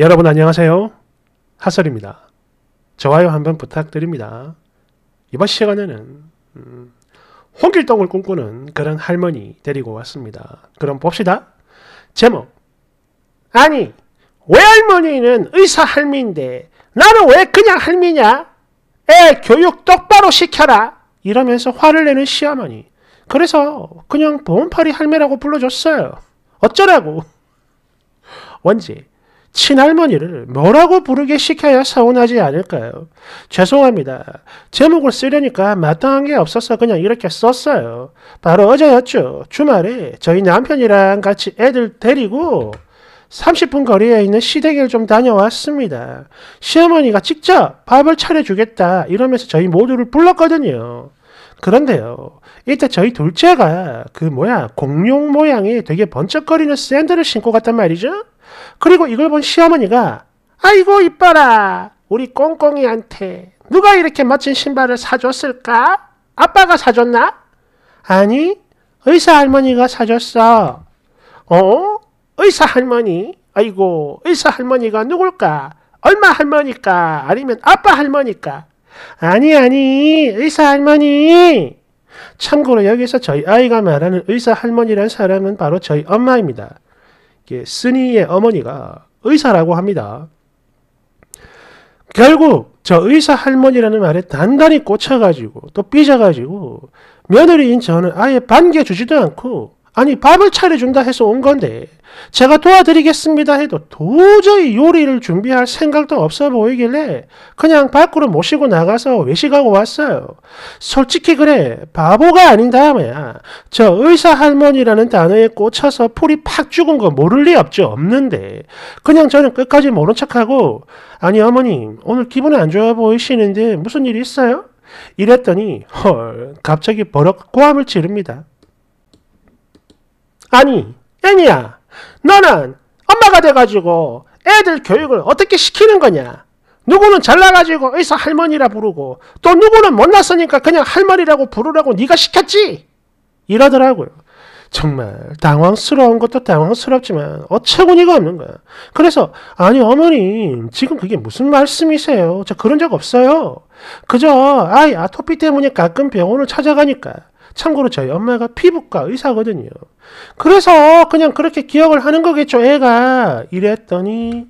여러분 안녕하세요. 하설입니다. 좋아요 한번 부탁드립니다. 이번 시간에는 음, 홍길동을 꿈꾸는 그런 할머니 데리고 왔습니다. 그럼 봅시다. 제목 아니 왜 할머니는 의사 할미인데 나는 왜 그냥 할미냐? 애 교육 똑바로 시켜라 이러면서 화를 내는 시어머니 그래서 그냥 보험팔이 할매라고 불러줬어요. 어쩌라고? 원지 친할머니를 뭐라고 부르게 시켜야 서운하지 않을까요? 죄송합니다. 제목을 쓰려니까 마땅한 게 없어서 그냥 이렇게 썼어요. 바로 어제였죠. 주말에 저희 남편이랑 같이 애들 데리고 30분 거리에 있는 시댁을 좀 다녀왔습니다. 시어머니가 직접 밥을 차려주겠다 이러면서 저희 모두를 불렀거든요. 그런데요, 이때 저희 둘째가 그 뭐야 공룡 모양이 되게 번쩍거리는 샌들을 신고 갔단 말이죠. 그리고 이걸 본 시어머니가 아이고 이뻐라 우리 꽁꽁이한테 누가 이렇게 멋진 신발을 사줬을까? 아빠가 사줬나? 아니 의사 할머니가 사줬어. 어? 의사 할머니? 아이고 의사 할머니가 누굴까? 얼마 할머니까? 아니면 아빠 할머니까? 아니 아니 의사 할머니 참고로 여기서 저희 아이가 말하는 의사 할머니란 사람은 바로 저희 엄마입니다. 예, 스니의 어머니가 의사라고 합니다. 결국 저 의사 할머니라는 말에 단단히 꽂혀가지고 또 삐져가지고 며느리인 저는 아예 반겨주지도 않고 아니 밥을 차려준다 해서 온 건데 제가 도와드리겠습니다 해도 도저히 요리를 준비할 생각도 없어 보이길래 그냥 밖으로 모시고 나가서 외식하고 왔어요. 솔직히 그래 바보가 아닌 다음에야 저 의사 할머니라는 단어에 꽂혀서 풀이 팍 죽은 거 모를 리 없죠 없는데 그냥 저는 끝까지 모른 척하고 아니 어머님 오늘 기분 이안 좋아 보이시는데 무슨 일 있어요? 이랬더니 헐 갑자기 버럭 고함을 지릅니다. 아니, 애니야, 너는 엄마가 돼가지고 애들 교육을 어떻게 시키는 거냐? 누구는 잘나가지고 의사 할머니라 부르고 또 누구는 못났으니까 그냥 할머니라고 부르라고 네가 시켰지? 이러더라고요. 정말 당황스러운 것도 당황스럽지만 어처구니가 없는 거야. 그래서 아니 어머님 지금 그게 무슨 말씀이세요? 저 그런 적 없어요. 그저 아이 아토피 때문에 가끔 병원을 찾아가니까 참고로 저희 엄마가 피부과 의사거든요. 그래서 그냥 그렇게 기억을 하는 거겠죠, 애가. 이랬더니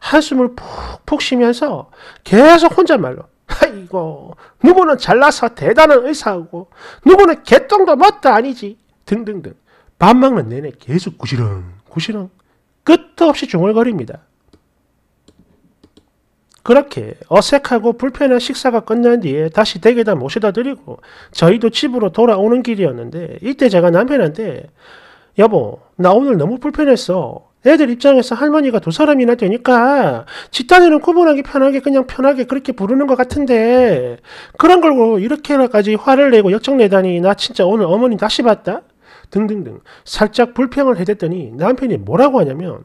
한숨을 푹푹 쉬면서 계속 혼잣말로 아이고 누구는 잘나서 대단한 의사고 누구는 개똥도 멋도 아니지 등등등 밥 먹는 내내 계속 구시렁 구시렁 끝도 없이 중얼거립니다. 그렇게 어색하고 불편한 식사가 끝난 뒤에 다시 댁에다 모셔다 드리고 저희도 집으로 돌아오는 길이었는데 이때 제가 남편한테 여보 나 오늘 너무 불편했어. 애들 입장에서 할머니가 두 사람이나 되니까 집단에는 구분하기 편하게 그냥 편하게 그렇게 부르는 것 같은데 그런 걸로 이렇게나까지 화를 내고 역정내다니 나 진짜 오늘 어머니 다시 봤다? 등등등 살짝 불평을 해댔더니 남편이 뭐라고 하냐면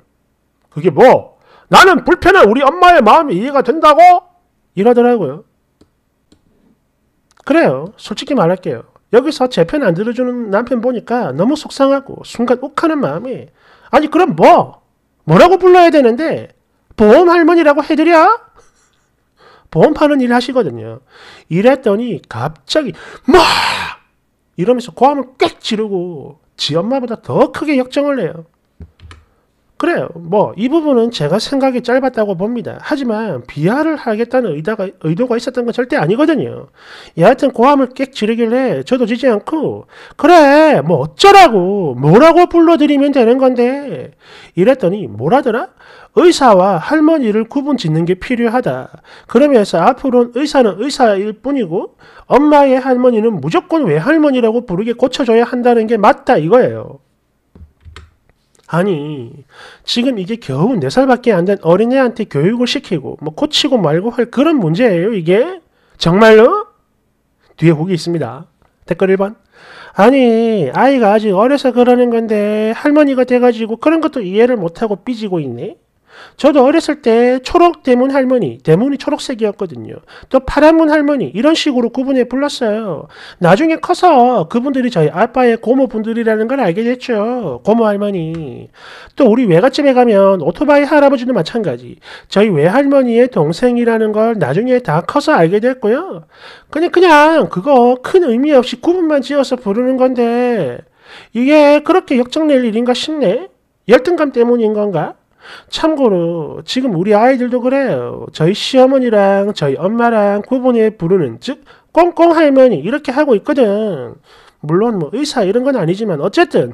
그게 뭐? 나는 불편한 우리 엄마의 마음이 이해가 된다고 이러더라고요. 그래요. 솔직히 말할게요. 여기서 제 편 안 들어주는 남편 보니까 너무 속상하고 순간 욱하는 마음이 아니 그럼 뭐? 뭐라고 불러야 되는데 보험 할머니라고 해드려? 보험 파는 일 하시거든요. 이랬더니 갑자기 막 뭐? 이러면서 고함을 꽥 지르고 지 엄마보다 더 크게 역정을 내요. 그래, 요 뭐, 이 부분은 제가 생각이 짧았다고 봅니다. 하지만, 비하를 하겠다는 의다가, 의도가 있었던 건 절대 아니거든요. 예, 여하튼, 고함을 꽥 지르길래, 저도 지지 않고, 그래, 뭐, 어쩌라고, 뭐라고 불러드리면 되는 건데, 이랬더니, 뭐라더라? 의사와 할머니를 구분 짓는 게 필요하다. 그러면서 앞으로는 의사는 의사일 뿐이고, 엄마의 할머니는 무조건 외할머니라고 부르게 고쳐줘야 한다는 게 맞다, 이거예요. 아니, 지금 이게 겨우 네살밖에 안 된 어린애한테 교육을 시키고, 뭐, 고치고 말고 할 그런 문제예요, 이게? 정말로? 뒤에 혹이 있습니다. 댓글 1번. 아니, 아이가 아직 어려서 그러는 건데, 할머니가 돼가지고 그런 것도 이해를 못하고 삐지고 있네? 저도 어렸을 때 초록 대문 할머니, 대문이 초록색이었거든요. 또 파란 문 할머니 이런 식으로 구분해 불렀어요. 나중에 커서 그분들이 저희 아빠의 고모분들이라는 걸 알게 됐죠. 고모 할머니. 또 우리 외갓집에 가면 오토바이 할아버지도 마찬가지. 저희 외할머니의 동생이라는 걸 나중에 다 커서 알게 됐고요. 그냥 그냥 그거 큰 의미 없이 구분만 지어서 부르는 건데 이게 그렇게 역정낼 일인가 싶네. 열등감 때문인 건가? 참고로 지금 우리 아이들도 그래요. 저희 시어머니랑 저희 엄마랑 구분해 부르는 즉 꽁꽁 할머니 이렇게 하고 있거든. 물론 뭐 의사 이런 건 아니지만 어쨌든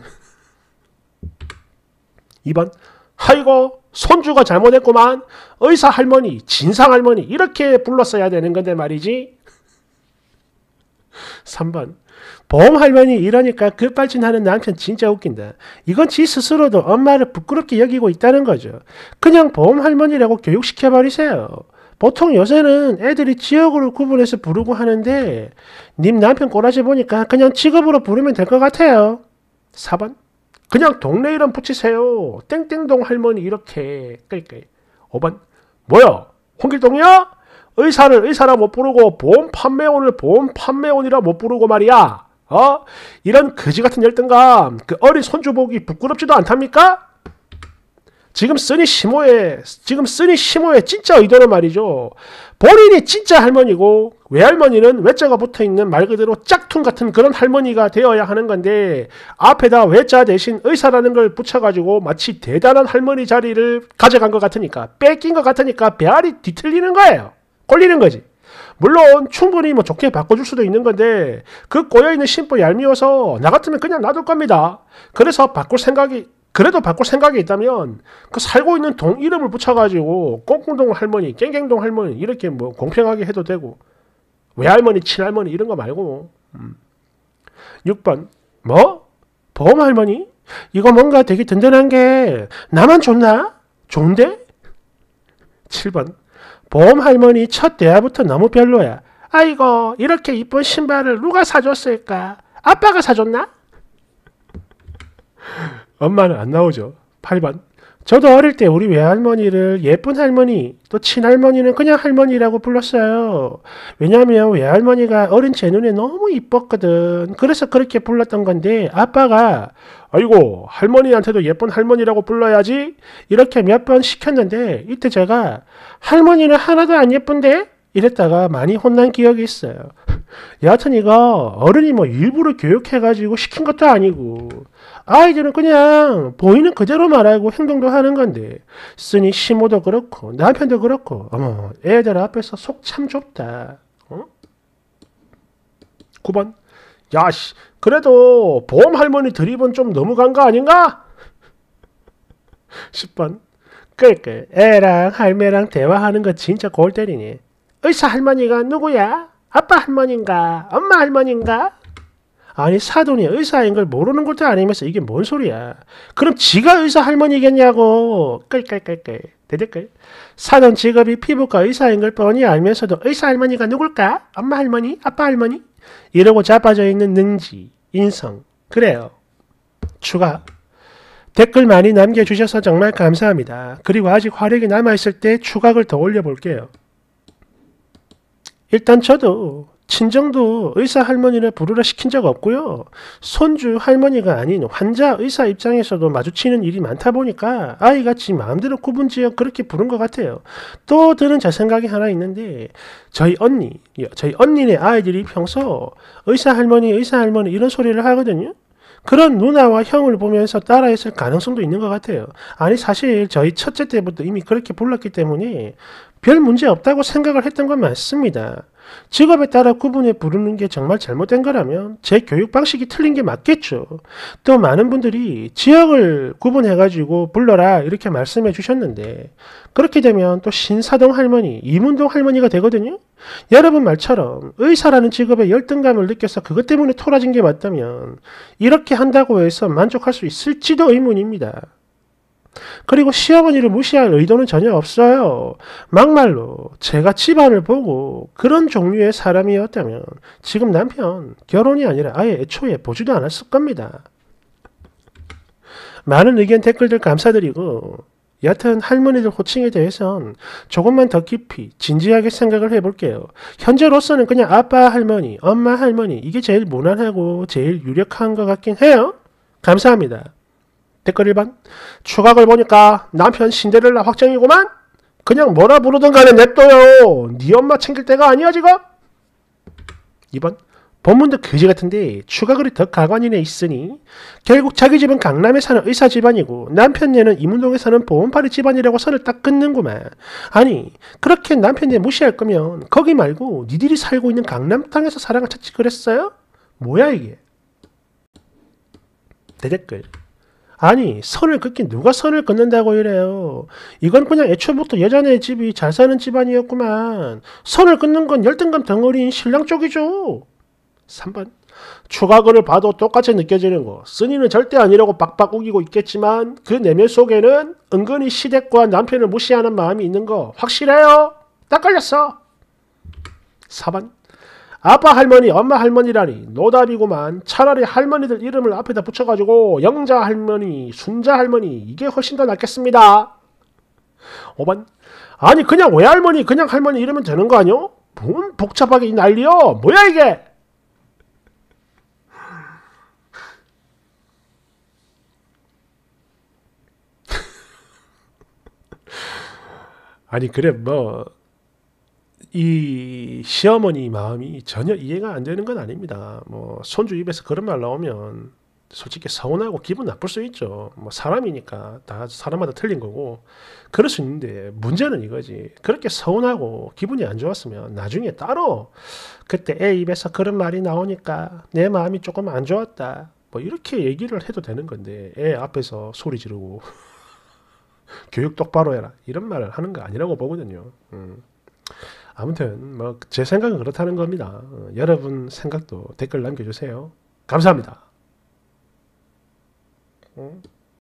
2번 아이고 손주가 잘못했구만 의사 할머니 진상 할머니 이렇게 불렀어야 되는 건데 말이지. 3번. 보험 할머니 이러니까 급발진하는 남편 진짜 웃긴다. 이건 지 스스로도 엄마를 부끄럽게 여기고 있다는 거죠. 그냥 보험 할머니라고 교육시켜버리세요. 보통 요새는 애들이 지역으로 구분해서 부르고 하는데 님 남편 꼬라지 보니까 그냥 직업으로 부르면 될 것 같아요. 4번. 그냥 동네 이름 붙이세요. 땡땡동 할머니 이렇게. 그러 5번. 뭐야? 홍길동이야? 의사를 의사라 못 부르고 보험 판매원을 보험 판매원이라 못 부르고 말이야. 어? 이런 거지 같은 열등감, 그 어린 손주 보기 부끄럽지도 않답니까? 지금 쓰니 시모의 지금 쓰니 시모의 진짜 의도는 말이죠. 본인이 진짜 할머니고 외할머니는 외자가 붙어 있는 말 그대로 짝퉁 같은 그런 할머니가 되어야 하는 건데 앞에다 외자 대신 의사라는 걸 붙여가지고 마치 대단한 할머니 자리를 가져간 것 같으니까 뺏긴 것 같으니까 배알이 뒤틀리는 거예요. 걸리는 거지. 물론 충분히 뭐 좋게 바꿔줄 수도 있는 건데 그 꼬여있는 심보 얄미워서 나 같으면 그냥 놔둘 겁니다. 그래서 바꿀 생각이 그래도 바꿀 생각이 있다면 그 살고 있는 동 이름을 붙여가지고 꽁꽁동 할머니, 깽깽동 할머니 이렇게 뭐 공평하게 해도 되고 외할머니, 친할머니 이런 거 말고 음. 6번 뭐? 보험 할머니? 이거 뭔가 되게 든든한 게 나만 좋나? 좋은데? 7번 보험 할머니 첫 대화부터 너무 별로야. 아이고 이렇게 이쁜 신발을 누가 사줬을까? 아빠가 사줬나? 엄마는 안 나오죠. 8번. 저도 어릴 때 우리 외할머니를 예쁜 할머니, 또 친할머니는 그냥 할머니라고 불렀어요. 왜냐하면 외할머니가 어린 제 눈에 너무 이뻤거든. 그래서 그렇게 불렀던 건데 아빠가 아이고 할머니한테도 예쁜 할머니라고 불러야지 이렇게 몇 번 시켰는데 이때 제가 할머니는 하나도 안 예쁜데 이랬다가 많이 혼난 기억이 있어요. 여하튼 이거 어른이 뭐 일부러 교육해가지고 시킨 것도 아니고 아이들은 그냥 보이는 그대로 말하고 행동도 하는 건데 쓰니 시모도 그렇고 남편도 그렇고 어머 애들 앞에서 속 참 좁다. 어? 9번 야씨 그래도 보험 할머니 드립은 좀 넘어간 거 아닌가? 10번 그러니까 애랑 할매랑 대화하는 거 진짜 골 때리니 의사 할머니가 누구야? 아빠 할머니인가? 엄마 할머니인가? 아니 사돈이 의사인 걸 모르는 것도 아니면서 이게 뭔 소리야. 그럼 지가 의사 할머니겠냐고. 끌끌끌끌. 대들끌. 사돈 직업이 피부과 의사인 걸 뻔히 알면서도 의사 할머니가 누굴까? 엄마 할머니? 아빠 할머니? 이러고 자빠져 있는 능지, 인성. 그래요. 추가. 댓글 많이 남겨주셔서 정말 감사합니다. 그리고 아직 화력이 남아있을 때 추각을 더 올려볼게요. 일단 저도 친정도 의사 할머니를 부르라 시킨 적 없고요. 손주 할머니가 아닌 환자 의사 입장에서도 마주치는 일이 많다 보니까 아이가 지 마음대로 구분지어 그렇게 부른 것 같아요. 또 드는 제 생각이 하나 있는데 저희 언니, 저희 언니네 아이들이 평소 의사 할머니, 의사 할머니 이런 소리를 하거든요. 그런 누나와 형을 보면서 따라했을 가능성도 있는 것 같아요. 아니 사실 저희 첫째 때부터 이미 그렇게 불렀기 때문에 별 문제 없다고 생각을 했던 건 맞습니다. 직업에 따라 구분해 부르는 게 정말 잘못된 거라면 제 교육 방식이 틀린 게 맞겠죠. 또 많은 분들이 지역을 구분해가지고 불러라 이렇게 말씀해 주셨는데 그렇게 되면 또 신사동 할머니, 이문동 할머니가 되거든요. 여러분 말처럼 의사라는 직업에 열등감을 느껴서 그것 때문에 토라진 게 맞다면 이렇게 한다고 해서 만족할 수 있을지도 의문입니다. 그리고 시어머니를 무시할 의도는 전혀 없어요. 막말로 제가 집안을 보고 그런 종류의 사람이었다면 지금 남편 결혼이 아니라 아예 애초에 보지도 않았을 겁니다. 많은 의견 댓글들 감사드리고 여하튼 할머니들 호칭에 대해선 조금만 더 깊이 진지하게 생각을 해볼게요. 현재로서는 그냥 아빠 할머니, 엄마 할머니 이게 제일 무난하고 제일 유력한 것 같긴 해요. 감사합니다. 댓글 1번 추각을 보니까 남편 신데렐라 확정이구만 그냥 뭐라 부르든 간에 냅둬요 네 엄마 챙길 때가 아니야 지금 2번 본문도 그지 같은데 추가 글이 더 가관인에 있으니 결국 자기 집은 강남에 사는 의사 집안이고 남편네는 이문동에 사는 보험파리 집안이라고 선을 딱 끊는구만. 아니 그렇게 남편네 무시할 거면 거기 말고 니들이 살고 있는 강남 땅에서 사랑을 찾지 그랬어요? 뭐야 이게? 대댓글 아니 선을 긋긴 누가 선을 긋는다고 이래요. 이건 그냥 애초부터 여자네 집이 잘 사는 집안이었구만. 선을 긋는 건 열등감 덩어리인 신랑 쪽이죠. 3번 추가글을 봐도 똑같이 느껴지는 거. 쓰니는 절대 아니라고 박박 우기고 있겠지만 그 내면 속에는 은근히 시댁과 남편을 무시하는 마음이 있는 거 확실해요. 딱 걸렸어. 4번 아빠 할머니, 엄마 할머니라니 노답이고만 차라리 할머니들 이름을 앞에다 붙여가지고 영자 할머니, 순자 할머니 이게 훨씬 더 낫겠습니다. 5번 아니 그냥 외할머니, 그냥 할머니 이러면 되는 거 아니요? 뭔 복잡하게 이 난리여? 뭐야 이게? 아니 그래 뭐이 시어머니 마음이 전혀 이해가 안 되는 건 아닙니다. 뭐 손주 입에서 그런 말 나오면 솔직히 서운하고 기분 나쁠 수 있죠. 뭐 사람이니까 다 사람마다 틀린 거고 그럴 수 있는데 문제는 이거지. 그렇게 서운하고 기분이 안 좋았으면 나중에 따로 그때 애 입에서 그런 말이 나오니까 내 마음이 조금 안 좋았다. 뭐 이렇게 얘기를 해도 되는 건데 애 앞에서 소리 지르고 교육 똑바로 해라 이런 말을 하는 거 아니라고 보거든요. 음. 아무튼 뭐제 생각은 그렇다는 겁니다. 어, 여러분 생각도 댓글 남겨주세요. 감사합니다. 응? 어?